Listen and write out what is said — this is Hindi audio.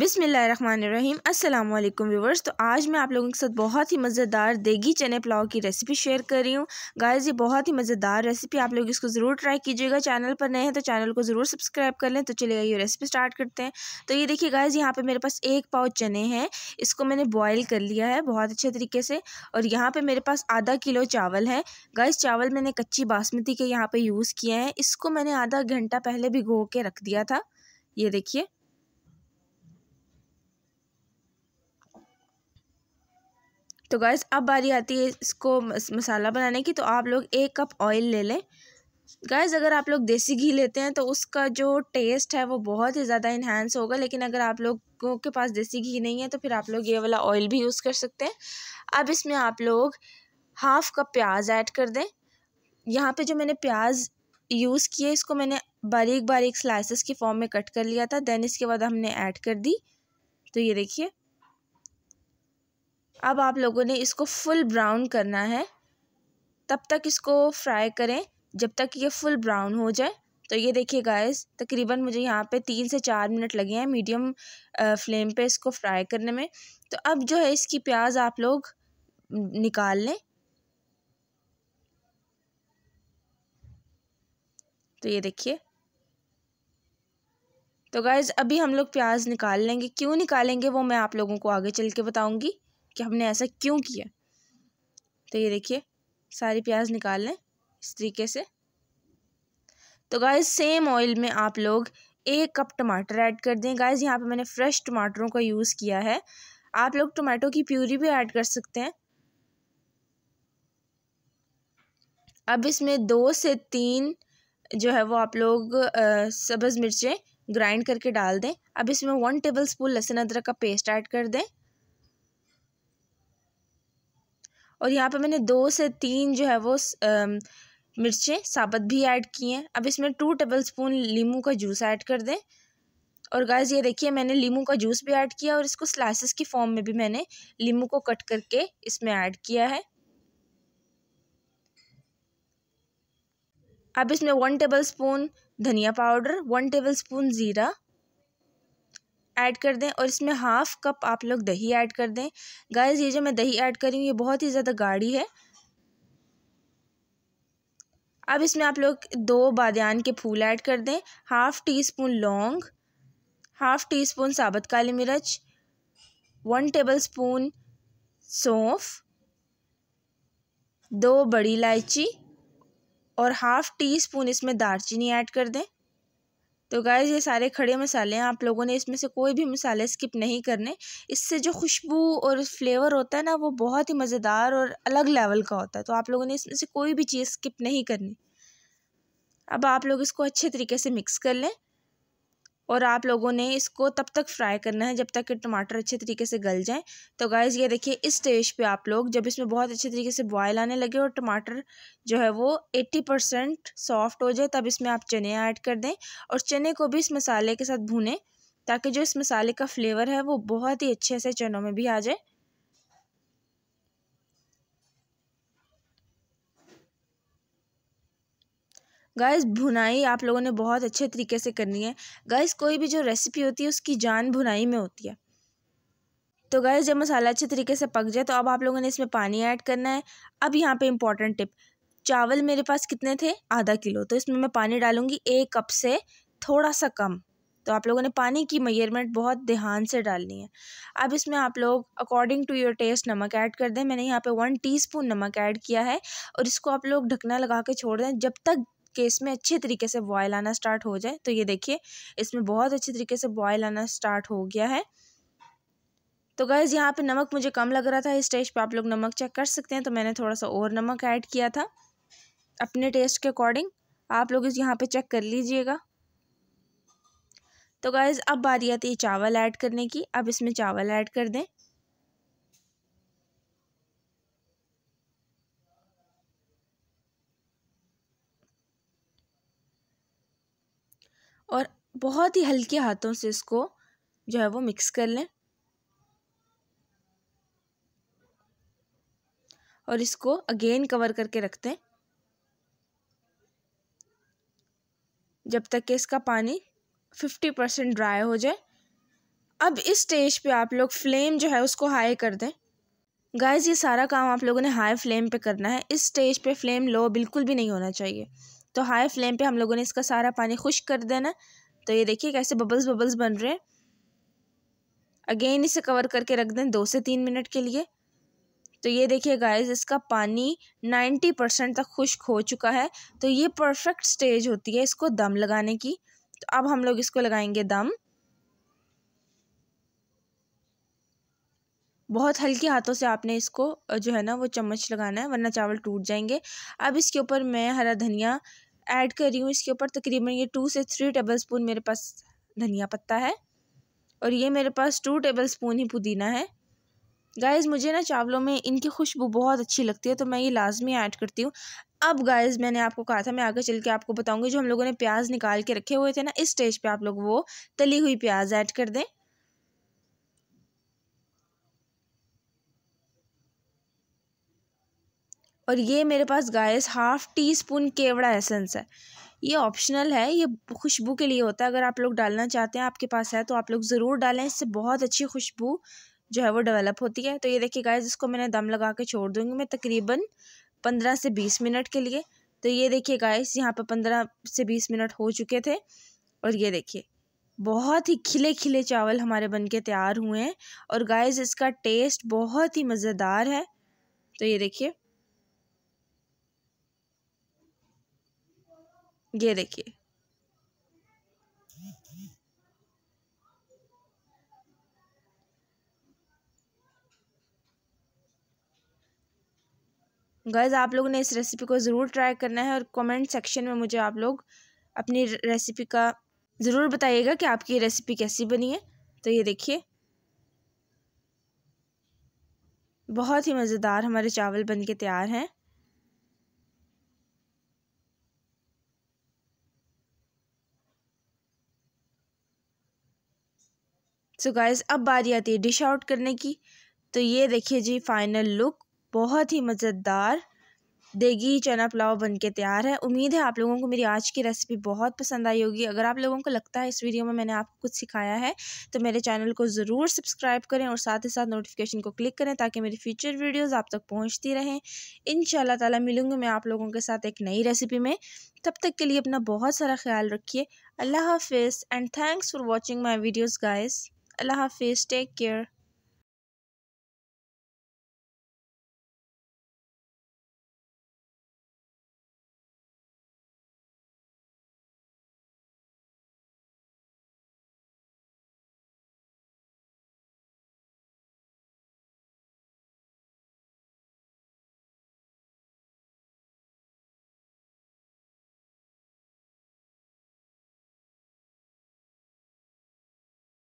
बिसमीम अल्लाम व्यूवर्स तो आज मैं आप लोगों के साथ बहुत ही मज़ेदार देगी चने पुलाव की रेसिपी शेयर कर रही हूँ गाइस ये बहुत ही मज़ेदार रेसिपी आप लोग इसको ज़रूर ट्राई कीजिएगा चैनल पर नए हैं तो चैनल को ज़रूर सब्सक्राइब कर लें तो चलिएगा ये रेसिपी स्टार्ट करते हैं तो ये देखिए गाइस यहाँ पर मेरे पास एक पाव चने हैं इसको मैंने बॉयल कर लिया है बहुत अच्छे तरीके से और यहाँ पर मेरे पास आधा किलो चावल है गाइस चावल मैंने कच्ची बासमती के यहाँ पर यूज़ किए हैं इसको मैंने आधा घंटा पहले भिगो के रख दिया था ये देखिए तो गैस अब बारी आती है इसको मसाला बनाने की तो आप लोग एक कप ऑयल ले लें गैस अगर आप लोग देसी घी लेते हैं तो उसका जो टेस्ट है वो बहुत ही ज़्यादा इन्हांस होगा लेकिन अगर आप लोगों के पास देसी घी नहीं है तो फिर आप लोग ये वाला ऑयल भी यूज़ कर सकते हैं अब इसमें आप लोग हाफ़ कप प्याज ऐड कर दें यहाँ पे जो मैंने प्याज यूज़ किए इसको मैंने बारीक बारीक स्लाइसेस के फॉर्म में कट कर लिया था देन इसके बाद हमने ऐड कर दी तो ये देखिए अब आप लोगों ने इसको फुल ब्राउन करना है तब तक इसको फ्राई करें जब तक ये फुल ब्राउन हो जाए तो ये देखिए गाइस तकरीबन मुझे यहाँ पे तीन से चार मिनट लगे हैं मीडियम फ्लेम पे इसको फ्राई करने में तो अब जो है इसकी प्याज आप लोग निकाल लें तो ये देखिए तो गाइज़ अभी हम लोग प्याज निकाल लेंगे क्यों निकालेंगे वो मैं आप लोगों को आगे चल के बताऊँगी कि हमने ऐसा क्यों किया तो ये देखिए सारी प्याज निकाल लें इस तरीके से तो गाइस सेम ऑयल में आप लोग एक कप टमाटर ऐड कर दें गाइस यहाँ पे मैंने फ्रेश टमाटरों का यूज़ किया है आप लोग टमाटो की प्यूरी भी ऐड कर सकते हैं अब इसमें दो से तीन जो है वो आप लोग सब्ज़ मिर्चें ग्राइंड करके डाल दें अब इसमें वन टेबल स्पून लहसुन अदरक का पेस्ट ऐड कर दें और यहाँ पे मैंने दो से तीन जो है वो मिर्चें साबत भी ऐड की हैं अब इसमें टू टेबल स्पून लीम का जूस ऐड कर दें और गाइज ये देखिए मैंने लीमू का जूस भी ऐड किया और इसको स्लाइसिस की फॉर्म में भी मैंने लीमू को कट करके इसमें ऐड किया है अब इसमें वन टेबल स्पून धनिया पाउडर वन टेबल स्पून ज़ीरा ऐड कर दें और इसमें हाफ़ कप आप लोग दही ऐड कर दें गाइस ये जो मैं दही ऐड करी हूँ ये बहुत ही ज़्यादा गाढ़ी है अब इसमें आप लोग दो बादन के फूल ऐड कर दें हाफ़ टी स्पून लौंग हाफ़ टी स्पून साबत काली मिर्च वन टेबल स्पून सौंफ दो बड़ी इलायची और हाफ़ टी स्पून इसमें दालचीनी ऐड कर दें तो गाइज ये सारे खड़े मसाले हैं आप लोगों ने इसमें से कोई भी मसाले स्किप नहीं करने इससे जो खुशबू और फ्लेवर होता है ना वो बहुत ही मज़ेदार और अलग लेवल का होता है तो आप लोगों ने इसमें से कोई भी चीज़ स्किप नहीं करनी अब आप लोग इसको अच्छे तरीके से मिक्स कर लें और आप लोगों ने इसको तब तक फ्राई करना है जब तक कि टमाटर अच्छे तरीके से गल जाएँ तो गाइज़ ये देखिए इस स्टेज पे आप लोग जब इसमें बहुत अच्छे तरीके से बॉयल आने लगे और टमाटर जो है वो एट्टी परसेंट सॉफ्ट हो जाए तब इसमें आप चने ऐड कर दें और चने को भी इस मसाले के साथ भूनें ताकि जो इस मसाले का फ्लेवर है वो बहुत ही अच्छे से चनों में भी आ जाए गैस भुनाई आप लोगों ने बहुत अच्छे तरीके से करनी है गैस कोई भी जो रेसिपी होती है उसकी जान भुनाई में होती है तो गैस जब मसाला अच्छे तरीके से पक जाए तो अब आप लोगों ने इसमें पानी ऐड करना है अब यहाँ पे इम्पॉर्टेंट टिप चावल मेरे पास कितने थे आधा किलो तो इसमें मैं पानी डालूँगी एक कप से थोड़ा सा कम तो आप लोगों ने पानी की मेयरमेंट बहुत ध्यान से डालनी है अब इसमें आप लोग अकॉर्डिंग टू योर टेस्ट नमक ऐड कर दें मैंने यहाँ पे वन टीस्पून नमक ऐड किया है और इसको आप लोग ढकना लगा के छोड़ दें जब तक कि इसमें अच्छे तरीके से बॉयल आना स्टार्ट हो जाए तो ये देखिए इसमें बहुत अच्छे तरीके से बॉयल आना स्टार्ट हो गया है तो गैज़ यहाँ पे नमक मुझे कम लग रहा था इस स्टेज पे आप लोग नमक चेक कर सकते हैं तो मैंने थोड़ा सा और नमक ऐड किया था अपने टेस्ट के अकॉर्डिंग आप लोग इस यहाँ पे चेक कर लीजिएगा तो गैज़ अब बारी आती है चावल ऐड करने की अब इसमें चावल ऐड कर दें और बहुत ही हल्के हाथों से इसको जो है वो मिक्स कर लें और इसको अगेन कवर करके रखते हैं जब तक कि इसका पानी फिफ्टी परसेंट ड्राई हो जाए अब इस स्टेज पे आप लोग फ्लेम जो है उसको हाई कर दें गाइस ये सारा काम आप लोगों ने हाई फ्लेम पे करना है इस स्टेज पे फ्लेम लो बिल्कुल भी नहीं होना चाहिए तो हाई फ्लेम पे हम लोगों ने इसका सारा पानी खुश कर देना तो ये देखिए कैसे बबल्स बबल्स बन रहे हैं अगेन इसे कवर करके रख दें दो से तीन मिनट के लिए तो ये देखिए गाइस इसका पानी नाइन्टी परसेंट तक खुश्क हो चुका है तो ये परफेक्ट स्टेज होती है इसको दम लगाने की तो अब हम लोग इसको लगाएंगे दम बहुत हल्के हाथों से आपने इसको जो है ना वो चम्मच लगाना है वरना चावल टूट जाएंगे अब इसके ऊपर मैं हरा धनिया ऐड कर रही हूँ इसके ऊपर तकरीबन ये टू से थ्री टेबल स्पून मेरे पास धनिया पत्ता है और ये मेरे पास टू टेबल स्पून ही पुदीना है गाइज़ मुझे ना चावलों में इनकी खुशबू बहुत अच्छी लगती है तो मैं ये लाजमी ऐड करती हूँ अब गाइज़ मैंने आपको कहा था मैं आगे चल के आपको बताऊँगी जो हम लोगों ने प्याज निकाल के रखे हुए थे ना इस स्टेज पर आप लोग वो तली हुई प्याज ऐड कर दें और ये मेरे पास गायस हाफ़ टी स्पून केवड़ा एसेंस है ये ऑप्शनल है ये खुशबू के लिए होता है अगर आप लोग डालना चाहते हैं आपके पास है तो आप लोग ज़रूर डालें इससे बहुत अच्छी खुशबू जो है वो डेवलप होती है तो ये देखिए गायस इसको मैंने दम लगा के छोड़ दूँगी मैं तकरीबन पंद्रह से बीस मिनट के लिए तो ये देखिए गायस यहाँ पर पंद्रह से बीस मिनट हो चुके थे और ये देखिए बहुत ही खिले खिले चावल हमारे बन के तैयार हुए हैं और गाइस इसका टेस्ट बहुत ही मज़ेदार है तो ये देखिए ये देखिए गैज़ आप लोगों ने इस रेसिपी को ज़रूर ट्राई करना है और कमेंट सेक्शन में मुझे आप लोग अपनी रेसिपी का ज़रूर बताइएगा कि आपकी रेसिपी कैसी बनी है तो ये देखिए बहुत ही मज़ेदार हमारे चावल बन के तैयार हैं सो so गाइज अब बारी आती है डिश आउट करने की तो ये देखिए जी फाइनल लुक बहुत ही मज़ेदार देगी चना पुलाव बन के तैयार है उम्मीद है आप लोगों को मेरी आज की रेसिपी बहुत पसंद आई होगी अगर आप लोगों को लगता है इस वीडियो में मैंने आपको कुछ सिखाया है तो मेरे चैनल को ज़रूर सब्सक्राइब करें और साथ ही साथ नोटिफिकेशन को क्लिक करें ताकि मेरी फ्यूचर वीडियोस आप तक पहुंचती रहें इन ताला मिलूंगी मैं आप लोगों के साथ एक नई रेसिपी में तब तक के लिए अपना बहुत सारा ख्याल रखिए अल्लाह हाफिज़ and thanks for watching my videos guys Allah Hafiz. Take care.